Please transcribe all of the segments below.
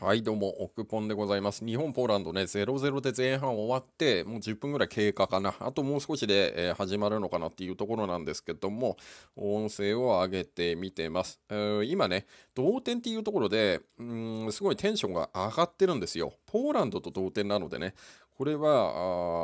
はい、どうも、オクポンでございます。日本、ポーランドね、0-0で前半終わって、もう10分ぐらい経過かな。あともう少しで、えー、始まるのかなっていうところなんですけども、音声を上げてみてます。えー、今ね、同点っていうところで、うん、すごいテンションが上がってるんですよ。ポーランドと同点なのでね、これは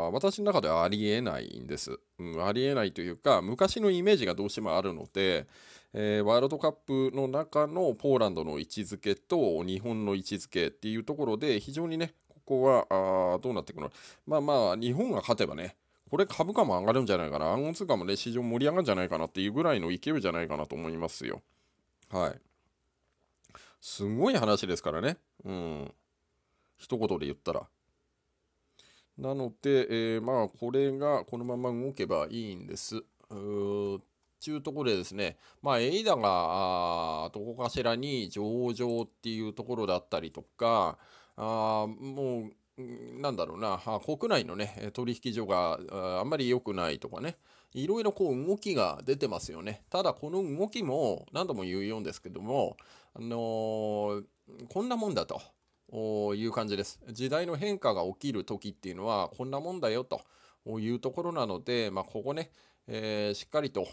あ私の中ではありえないんです、うん。ありえないというか、昔のイメージがどうしてもあるので、えー、ワールドカップの中のポーランドの位置づけと日本の位置づけっていうところで、非常にね、ここはあどうなっていくのまあまあ、日本が勝てばね、これ株価も上がるんじゃないかな、暗号通貨もね、市場盛り上がるんじゃないかなっていうぐらいの勢いじゃないかなと思いますよ。はい。すごい話ですからね。うん。一言で言ったら。なので、えー、まあ、これがこのまま動けばいいんです。ちゅうところでですね、まあ、エイダがどこかしらに上場っていうところだったりとか、あもう、なんだろうな、国内のね、取引所があんまり良くないとかね、いろいろこう動きが出てますよね。ただ、この動きも何度も言うようですけども、あのー、こんなもんだと。いう感じです。時代の変化が起きる時っていうのはこんなもんだよというところなので、まあ、ここね、えー、しっかりと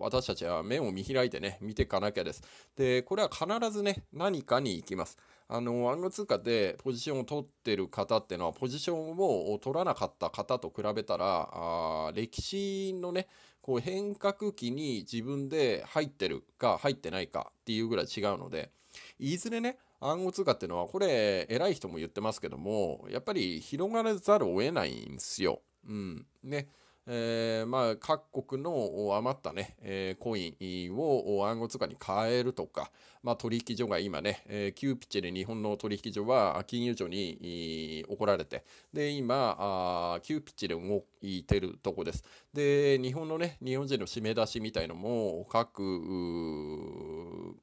私たちは目を見開いてね、見ていかなきゃです。で、これは必ずね、何かに行きます。あの、暗号通貨でポジションを取ってる方ってのは、ポジションを取らなかった方と比べたら、あ歴史のね、こう変革期に自分で入ってるか入ってないかっていうぐらい違うので、いずれね、暗号通貨っていうのは、これ、偉い人も言ってますけども、やっぱり広がらざるを得ないんですよ。うん。ね。えー、まあ、各国の余ったね、えー、コインを暗号通貨に変えるとか、まあ、取引所が今ね、えー、ピッチで日本の取引所は金融庁に怒られて、で、今、あピッチで動いてるとこです。で、日本のね、日本人の締め出しみたいのも、各、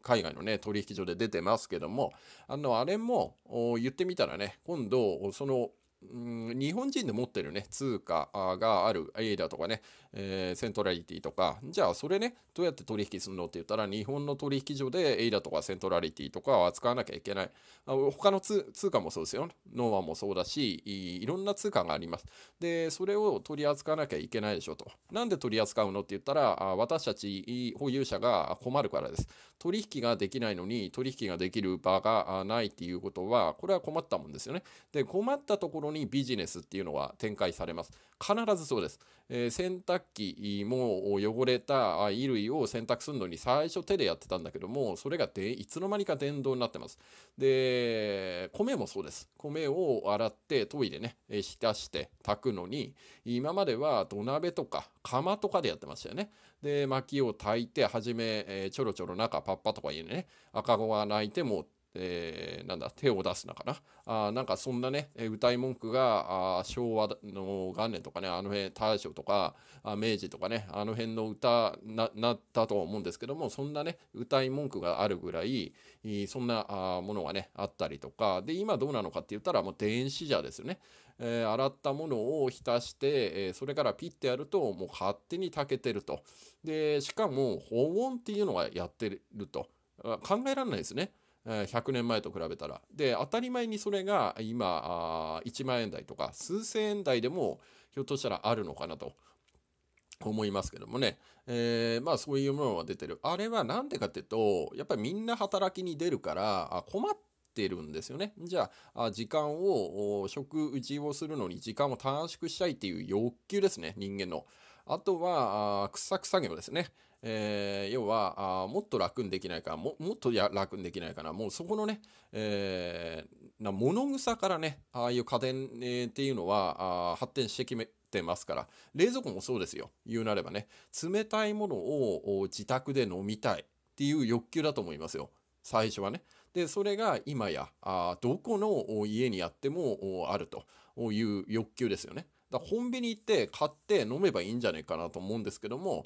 海外のね、取引所で出てますけども、あの、あれも、言ってみたらね、今度、その、日本人で持ってるね、通貨がある A だとかね、えー、セントラリティとか、じゃあそれね、どうやって取引するのって言ったら、日本の取引所でエイダとかセントラリティとかを扱わなきゃいけない。あ他の通貨もそうですよ。ノアもそうだしい、いろんな通貨があります。で、それを取り扱わなきゃいけないでしょと。なんで取り扱うのって言ったら、あ私たち保有者が困るからです。取引ができないのに取引ができる場がないっていうことは、これは困ったもんですよね。で、困ったところにビジネスっていうのは展開されます。必ずそうです。えー、洗濯機も汚れた衣類を洗濯するのに最初手でやってたんだけども、それがでいつの間にか電動になってます。で、米もそうです。米を洗ってトイレね、浸して炊くのに、今までは土鍋とか釜とかでやってましたよね。で、薪を炊いて、はじめ、えー、ちょろちょろ中パッパとか言うね、赤子が泣いてもえー、なんだ、手を出すなかな。あなんかそんなね、歌い文句が、あ昭和の元年とかね、あの辺、大正とか、あ明治とかね、あの辺の歌な、なったと思うんですけども、そんなね、歌い文句があるぐらい、そんなあものがね、あったりとか、で、今どうなのかって言ったら、もう電子じゃですよね。えー、洗ったものを浸して、えー、それからピッてやるともう勝手に炊けてるとでしかも保温っていうのがやってると考えられないですね。100年前と比べたら。で、当たり前にそれが今、1万円台とか数千円台でもひょっとしたらあるのかなと。思いますけどもね。えー、まあそういうものが出てる。あれはなんでかっていうと、やっぱりみんな働きに出るから、困ってるんですよね。じゃあ、時間を、食事をするのに時間を短縮したいっていう欲求ですね、人間の。あとは、掘削作業ですね。えー、要はあ、もっと楽にできないか、ももっとや楽にできないかな、もうそこのね、えー、な物草からね、ああいう家電、えー、っていうのはあ発展してきめてますから、冷蔵庫もそうですよ、言うなればね、冷たいものを自宅で飲みたいっていう欲求だと思いますよ、最初はね。で、それが今や、あどこの家にあってもあるという欲求ですよね。だコンビニ行って買って飲めばいいんじゃないかなと思うんですけども、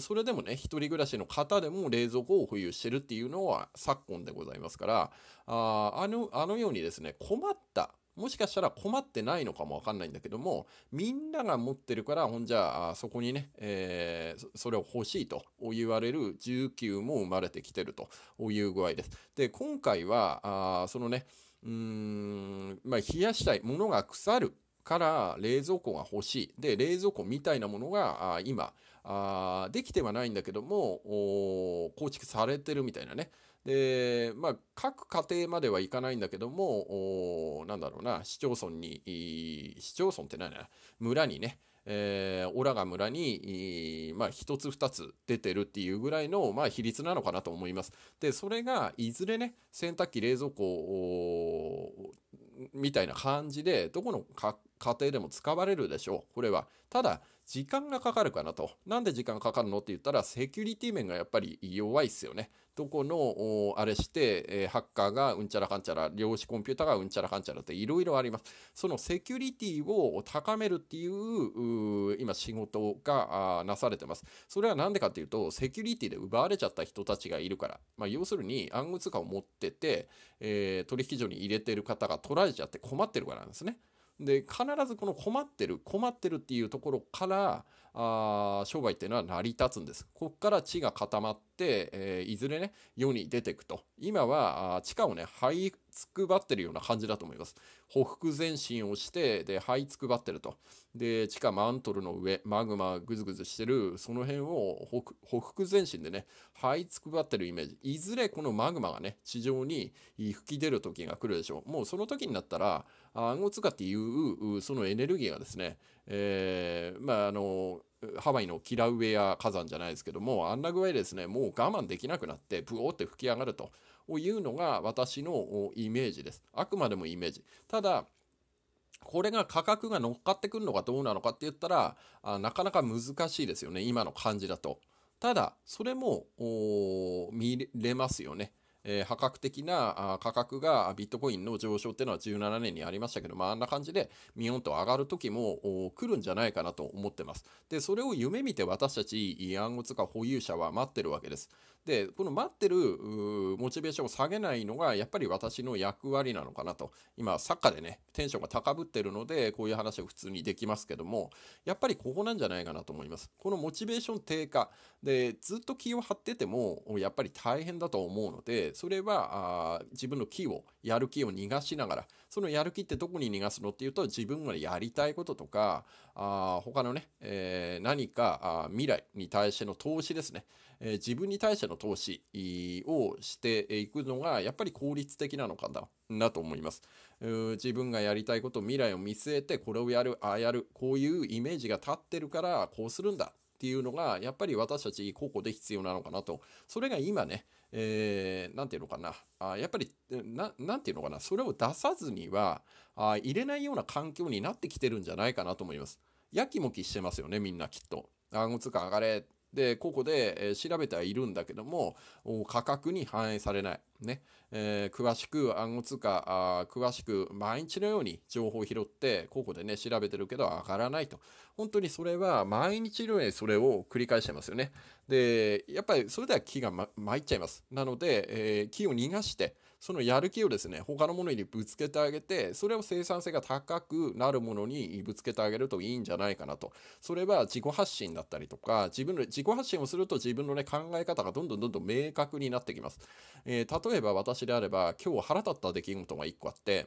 それでもね、一人暮らしの方でも冷蔵庫を保有してるっていうのは昨今でございますから、ああの、あのようにですね、困った、もしかしたら困ってないのかもわかんないんだけども、みんなが持ってるから、ほんじゃあ、そこにね、えー、それを欲しいと言われる19も生まれてきてるという具合です。で、今回は、あそのね、うーん、まあ、冷やしたい、ものが腐るから冷蔵庫が欲しい。で、冷蔵庫みたいなものが今、あできてはないんだけども、構築されてるみたいなね。で、まあ、各家庭まではいかないんだけども、なんだろうな、市町村に、市町村って何や村にね、えー、オラが村に、まあ、つ2つ出てるっていうぐらいの、まあ、比率なのかなと思います。で、それが、いずれね、洗濯機、冷蔵庫、みたいな感じで、どこの家庭でも使われるでしょう。これは。ただ、時間がかかるかなと。なんで時間かかるのって言ったら、セキュリティ面がやっぱり弱いっすよね。どこの、あれして、えハッカーがうんちゃらかんちゃら、量子コンピューターがうんちゃらかんちゃらっていろいろあります。そのセキュリティを高めるっていう、今仕事がなされてます。それはなんでかっていうと、セキュリティで奪われちゃった人たちがいるから。まあ、要するに暗号通貨を持ってて、えー、取引所に入れてる方が取られちゃって困ってるからなんですね。で必ずこの困ってる困ってるっていうところからあ商売っていうのは成り立つんです。こっから地が固まって、えー、いずれね世に出てくと今は地下をね這いつくばってるような感じだと思います。ほふ前進をしてで這いつくばってるとで地下マントルの上マグマグズグズしてるその辺をほふ前進でね這いつくばってるイメージいずれこのマグマがね地上に吹き出る時が来るでしょう。もうその時になったら暗号通貨っていうそのエネルギーがですね、えー、まああのハワイのキラウエア火山じゃないですけどもあんな具合ですねもう我慢できなくなってブオーって吹き上がるというのが私のイメージですあくまでもイメージただこれが価格が乗っかってくるのかどうなのかって言ったらあなかなか難しいですよね今の感じだとただそれも見れますよねえー、破格的なあ価格がビットコインの上昇っていうのは17年にありましたけど、まあ、あんな感じでミヨンと上がる時も来るんじゃないかなと思ってます。で、それを夢見て私たち暗号通貨保有者は待ってるわけです。でこの待ってるモチベーションを下げないのがやっぱり私の役割なのかなと今サッカーでねテンションが高ぶってるのでこういう話は普通にできますけどもやっぱりここなんじゃないかなと思いますこのモチベーション低下でずっと気を張っててもやっぱり大変だと思うのでそれはあ自分の気をやる気を逃がしながら、そのやる気ってどこに逃がすのっていうと、自分がやりたいこととか、あ他のね、えー、何かあ未来に対しての投資ですね、えー、自分に対しての投資をしていくのが、やっぱり効率的なのかなと思います。自分がやりたいこと、未来を見据えて、これをやる、ああやる、こういうイメージが立ってるから、こうするんだっていうのが、やっぱり私たち個々で必要なのかなと。それが今ね、えー、なんていうのかな、あやっぱりな、なんていうのかな、それを出さずにはあ入れないような環境になってきてるんじゃないかなと思います。やきもきしてますよね、みんなきっと。あごつか上がれ、で、ここで、え調べてはいるんだけども、価格に反映されない。ね。えー、詳しく暗号通貨あ、詳しく毎日のように情報を拾って、ここでね、調べてるけど上がらないと。本当にそれは毎日のようにそれを繰り返してますよね。で、やっぱりそれでは気が、ま、参っちゃいます。なので、えー、気を逃がして、そのやる気をですね他のものにぶつけてあげてそれを生産性が高くなるものにぶつけてあげるといいんじゃないかなとそれは自己発信だったりとか自分の自己発信をすると自分のね考え方がどんどんどんどん明確になってきます、えー、例えば私であれば今日腹立った出来事が1個あって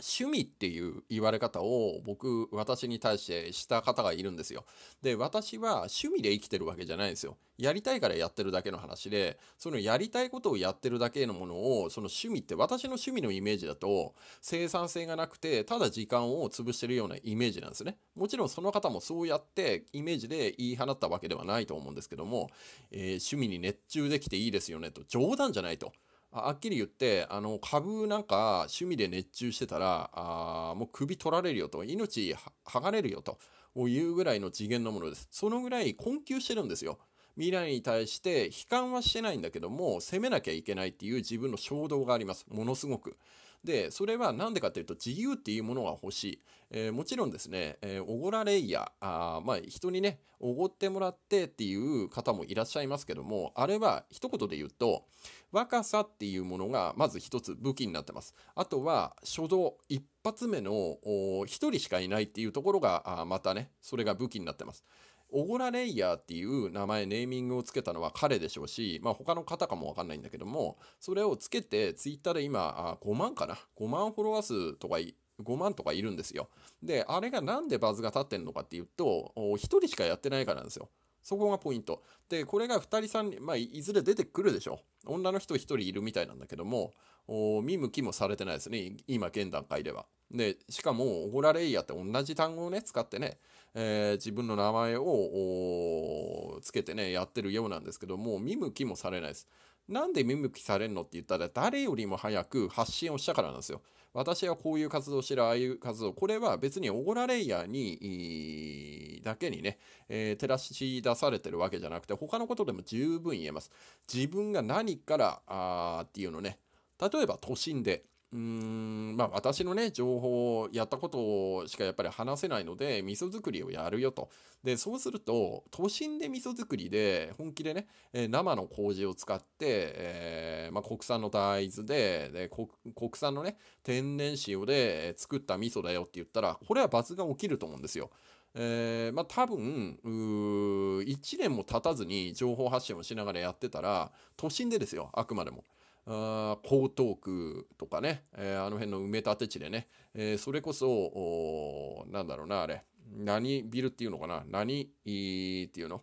趣味っていう言われ方を僕、私に対してした方がいるんですよ。で、私は趣味で生きてるわけじゃないんですよ。やりたいからやってるだけの話で、そのやりたいことをやってるだけのものを、その趣味って私の趣味のイメージだと生産性がなくて、ただ時間を潰してるようなイメージなんですね。もちろんその方もそうやってイメージで言い放ったわけではないと思うんですけども、えー、趣味に熱中できていいですよねと、冗談じゃないと。あっきり言って、あの、株なんか趣味で熱中してたら、あもう首取られるよと、命剥がれるよというぐらいの次元のものです。そのぐらい困窮してるんですよ。未来に対して悲観はしてないんだけども、責めなきゃいけないっていう自分の衝動があります。ものすごく。で、それは何でかというと、自由っていうものが欲しい。えー、もちろんですね、えー、おごられいや、あまあ、人にね、おごってもらってっていう方もいらっしゃいますけども、あれは一言で言うと、若さっていうものがまず一つ武器になってます。あとは、初動、一発目の一人しかいないっていうところが、あまたね、それが武器になってます。オゴラレイヤーっていう名前、ネーミングをつけたのは彼でしょうし、まあ他の方かもわかんないんだけども、それをつけて、ツイッターで今、5万かな ?5 万フォロワー数とか5万とかいるんですよ。で、あれがなんでバズが立ってんのかっていうと、1人しかやってないからなんですよ。そこがポイント。で、これが2人3人、まあ、いずれ出てくるでしょ女の人1人いるみたいなんだけども、見向きもされてないですね。今、現段階では。で、しかも、オゴラレイヤーって同じ単語をね、使ってね、えー、自分の名前をつけてね、やってるようなんですけども、見向きもされないです。なんで見向きされるのって言ったら、誰よりも早く発信をしたからなんですよ。私はこういう活動してる、ああいう活動、これは別におごらレイヤーに、だけにね、えー、照らし出されてるわけじゃなくて、他のことでも十分言えます。自分が何から、あっていうのね、例えば都心で、うーんまあ、私のね情報をやったことしかやっぱり話せないので味噌作りをやるよとでそうすると都心で味噌作りで本気でね、え生の麹を使って、えー、まあ、国産の大豆でで国産のね天然塩で作った味噌だよって言ったらこれは罰が起きると思うんですよ。えー、まあ多分1年も経たずに情報発信をしながらやってたら都心でですよあくまでもあ江東区とかね、えー、あの辺の埋め立て地でね、えー、それこそ、なんだろうな、あれ、何ビルっていうのかな、何っていうの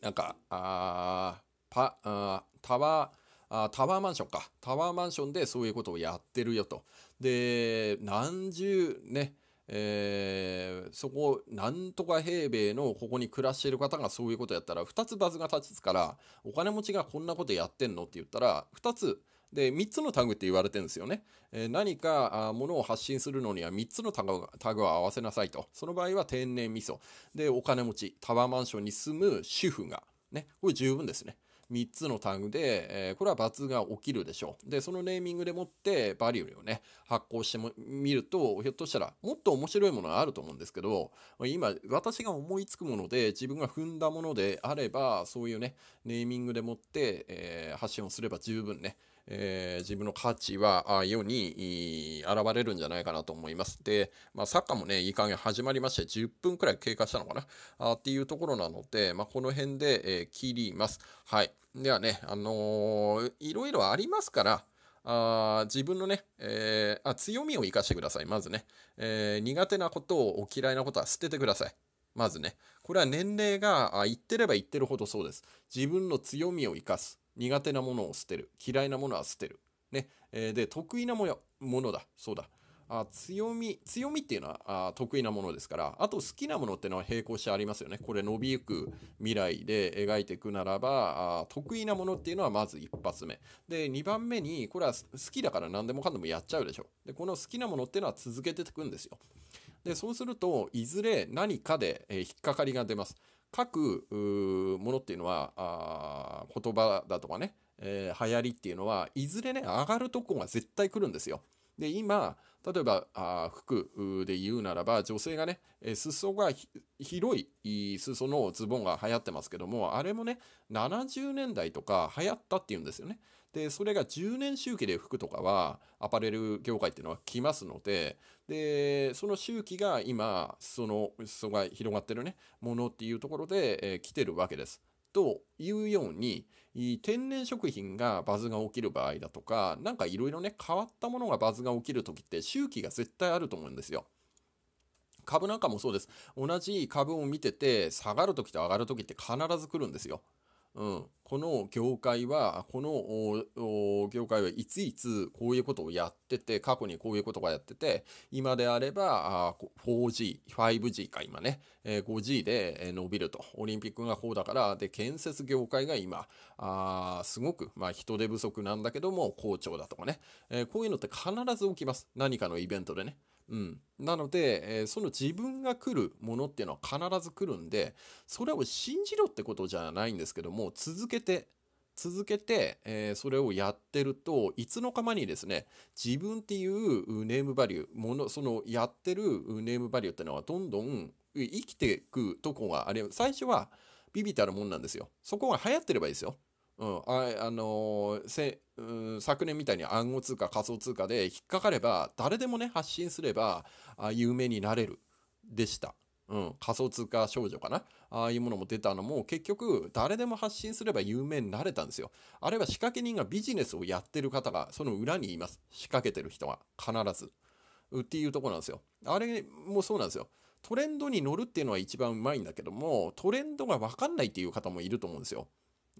なんか、あパあタワー、あタワーマンションか。タワーマンションでそういうことをやってるよと。で、何十ね、えー、そこ、なんとか平米のここに暮らしている方がそういうことやったら、2つバズが立ちつから、お金持ちがこんなことやってんのって言ったら、2つ、で、3つのタグって言われてるんですよね。えー、何かものを発信するのには3つのタグタグを合わせなさいと。その場合は天然味噌。で、お金持ち、タワーマンションに住む主婦が。ね、これ十分ですね。3つのタグで、えー、これは罰が起きるでしょう。で、そのネーミングでもってバリューをね、発行してみると、ひょっとしたらもっと面白いものがあると思うんですけど、今、私が思いつくもので、自分が踏んだものであれば、そういうね、ネーミングでもって、えー、発信をすれば十分ね、えー、自分の価値は世に現れるんじゃないかなと思います。で、まあ、サッカーもね、いい加減始まりまして、10分くらい経過したのかなあっていうところなので、まあ、この辺で、えー、切ります。はい。ではね、あのー、いろいろありますから、あ自分のね、えー、あ強みを生かしてください、まずね、えー、苦手なことを嫌いなことは捨ててください。まずね、これは年齢が言ってれば言ってるほどそうです。自分の強みを生かす。苦手なものを捨てる。嫌いなものは捨てる。ね。えー、で、得意なものものだ。そうだ。あ強み、強みっていうのはあ得意なものですから、あと好きなものっていうのは並行してありますよね。これ伸びゆく未来で描いていくならば、あ得意なものっていうのはまず一発目。で、2番目に、これは好きだから何でもかんでもやっちゃうでしょ。で、この好きなものっていうのは続けていくんですよ。で、そうすると、いずれ何かで、えー、引っかかりが出ます。書くものっていうのは言葉だとかね、えー、流行りっていうのはいずれね上がるとこが絶対来るんですよ。で今例えばあ服で言うならば女性がね裾が広い裾のズボンが流行ってますけどもあれもね70年代とか流行ったっていうんですよね。で、それが10年周期で吹くとかは、アパレル業界っていうのは来ますので、で、その周期が今、その裾が広がってるね、ものっていうところで、えー、来てるわけです。というように天然食品がバズが起きる場合だとか何かいろいろね変わったものがバズが起きる時って周期が絶対あると思うんですよ。株なんかもそうです。同じ株を見てて下がる時と上がる時って必ず来るんですよ。うん、この業界はこの業界はいついつこういうことをやってて過去にこういうことがやってて今であれば 4G5G か今ね 5G で伸びるとオリンピックがこうだからで建設業界が今あすごく、まあ、人手不足なんだけども好調だとかね、えこういうのって必ず起きます何かのイベントでねうん、なので、えー、その自分が来るものっていうのは必ず来るんでそれを信じろってことじゃないんですけども続けて続けて、えー、それをやってるといつの間にですね自分っていうネームバリューものそのやってるネームバリューってのはどんどん生きていくとこがあれ最初はビビたるもんなんですよそこが流行ってればいいですようん、ああのせうん、昨年みたいに暗号通貨仮想通貨で引っかかれば誰でもね発信すればあ有名になれるでした、うん、仮想通貨少女かなああいうものも出たのも結局誰でも発信すれば有名になれたんですよあれは仕掛け人がビジネスをやってる方がその裏にいます仕掛けてる人が必ずっていうとこなんですよあれもそうなんですよトレンドに乗るっていうのは一番うまいんだけどもトレンドが分かんないっていう方もいると思うんですよ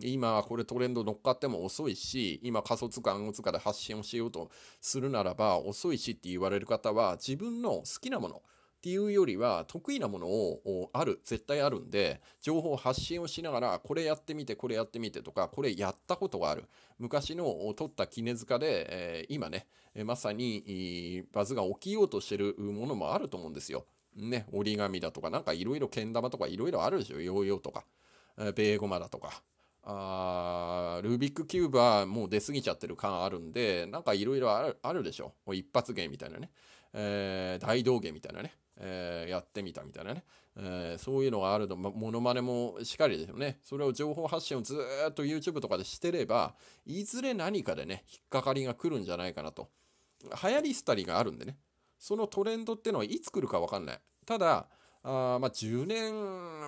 今はこれトレンド乗っかっても遅いし、今仮想通貨、暗号通貨で発信をしようとするならば遅いしって言われる方は自分の好きなもの、っていうよりは得意なものをある絶対あるんで情報発信をしながらこれやってみてこれやってみてとかこれやったことがある昔の取った絹塚で、え今ねまさにバズが起きようとしてるものもあると思うんですよ。ね折り紙だとかなんかいろいろけん玉とかいろいろあるでしょヨーヨーとか、えベーゴマだとかあールービックキューブはもう出過ぎちゃってる感あるんでなんかいろいろあるでしょもう一発芸みたいなね、えー、大道芸みたいなね、えー、やってみたみたいなね、えー、そういうのがあるのものまねもしっかりですよねそれを情報発信をずっと YouTube とかでしてればいずれ何かでね引っかかりが来るんじゃないかなと流行り廃りがあるんでねそのトレンドってのはいつ来るか分かんないただあまあ、10年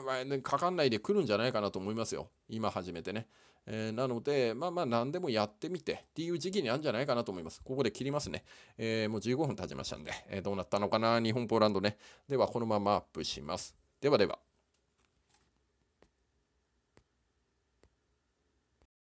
は、ね、かかんないで来るんじゃないかなと思いますよ。今始めてね。えー、なので、まあまあ何でもやってみてっていう時期にあるんじゃないかなと思います。ここで切りますね。えー、もう15分経ちましたんで、えー、どうなったのかな、日本、ポーランドね。では、このままアップします。ではでは。